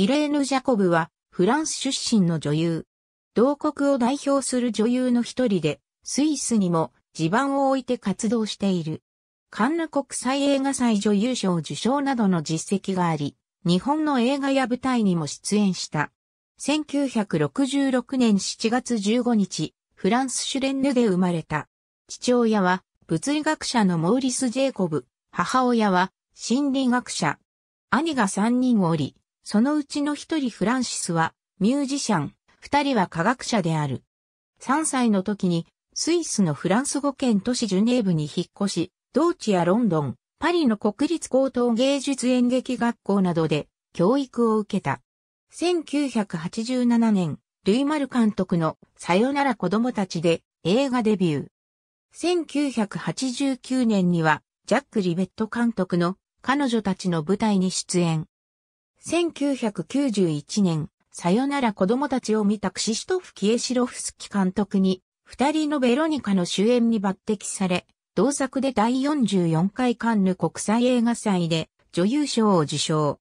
イレーヌ・ジャコブは、フランス出身の女優。同国を代表する女優の一人で、スイスにも地盤を置いて活動している。カンヌ国際映画祭女優賞受賞などの実績があり、日本の映画や舞台にも出演した。1966年7月15日、フランスシュレンヌで生まれた。父親は物理学者のモーリス・ジェイコブ、母親は心理学者。兄が3人おり、そのうちの一人フランシスはミュージシャン、二人は科学者である。3歳の時にスイスのフランス語圏都市ジュネーブに引っ越し、同地やロンドン、パリの国立高等芸術演劇学校などで教育を受けた。1987年、ルイ・マル監督のさよなら子供たちで映画デビュー。1989年にはジャック・リベット監督の彼女たちの舞台に出演。1991年、さよなら子供たちを見たクシシトフ・キエシロフスキ監督に、二人のベロニカの主演に抜擢され、同作で第44回カンヌ国際映画祭で女優賞を受賞。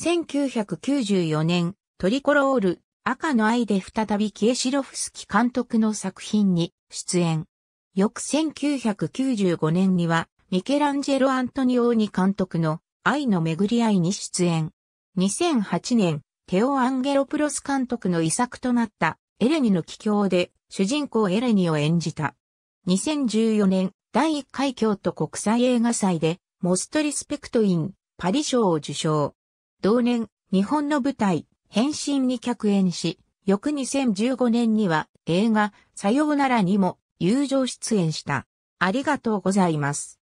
1994年、トリコロール、赤の愛で再びキエシロフスキ監督の作品に出演。翌1995年には、ミケランジェロ・アントニオーニ監督の愛の巡り合いに出演。2008年、テオ・アンゲロプロス監督の遺作となったエレニの帰郷で主人公エレニを演じた。2014年、第1回京都国際映画祭でモストリスペクトインパリ賞を受賞。同年、日本の舞台、変身に客演し、翌2015年には映画、さようならにも友情出演した。ありがとうございます。